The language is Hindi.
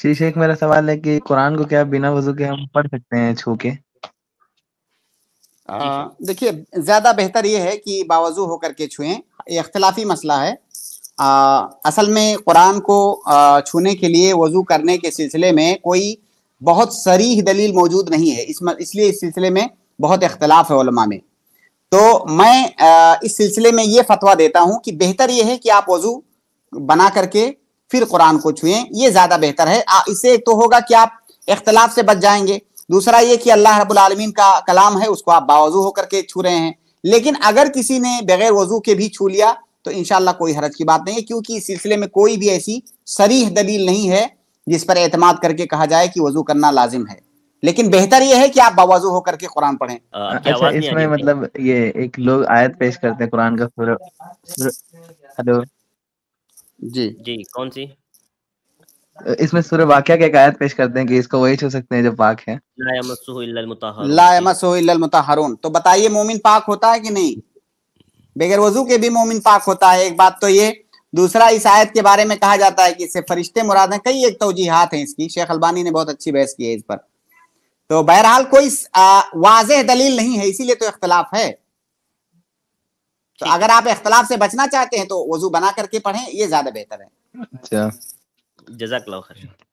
श्री शेख मेरा सवाल है कि कुरान को क्या बिना वजू के हम पढ़ सकते हैं छू के हाँ, हाँ, देखिए ज़्यादा बेहतर ये है कि बावजू होकर के छुएं ये मसला है आ, असल में कुरान को छूने के लिए वजू करने के सिलसिले में कोई बहुत सरीह दलील मौजूद नहीं है इस इसलिए इस सिलसिले में बहुत इख्तलाफ है उलमा में तो मैं आ, इस सिलसिले में ये फतवा देता हूँ कि बेहतर ये है कि आप वजू बना करके फिर कुरान को छुएं ये ज्यादा बेहतर है इससे एक तो होगा कि आप इख्तलाफ से बच जाएंगे दूसरा ये कि अल्लाह रबालमीन का कलाम है उसको आप बावजू होकर के छू रहे हैं लेकिन अगर किसी ने बगैर वजू के भी छू लिया तो इनशाला कोई हरज की बात नहीं है क्योंकि इस सिलसिले में कोई भी ऐसी सरीह दलील नहीं है जिस पर एतमाद करके कहा जाए कि वजू करना लाजिम है लेकिन बेहतर यह है कि आप बावजू होकर के कुरान पढ़ें अच्छा इसमें मतलब ये एक लोग आयत पेश करते हैं कुरान का हेलो जी जी कौन सी इसमें सूर्य वाक्य के एक आयत पेश करते हैं कि इसको वही छू सकते हैं जो पाक है लामसुहरून तो बताइए मोमिन पाक होता है कि नहीं बगैर वजू के भी मोमिन पाक होता है एक बात तो ये दूसरा इस आयत के बारे में कहा जाता है कि इससे फरिश्ते मुराद हैं कई एक तोजीहात हैं इसकी शेख अलबानी ने बहुत अच्छी बहस की है इस पर तो बहरहाल कोई वाज दलील नहीं है इसीलिए तो इख्तलाफ है तो अगर आप इख्तलाफ से बचना चाहते हैं तो वजू बना करके पढ़ें ये ज्यादा बेहतर है अच्छा जजाक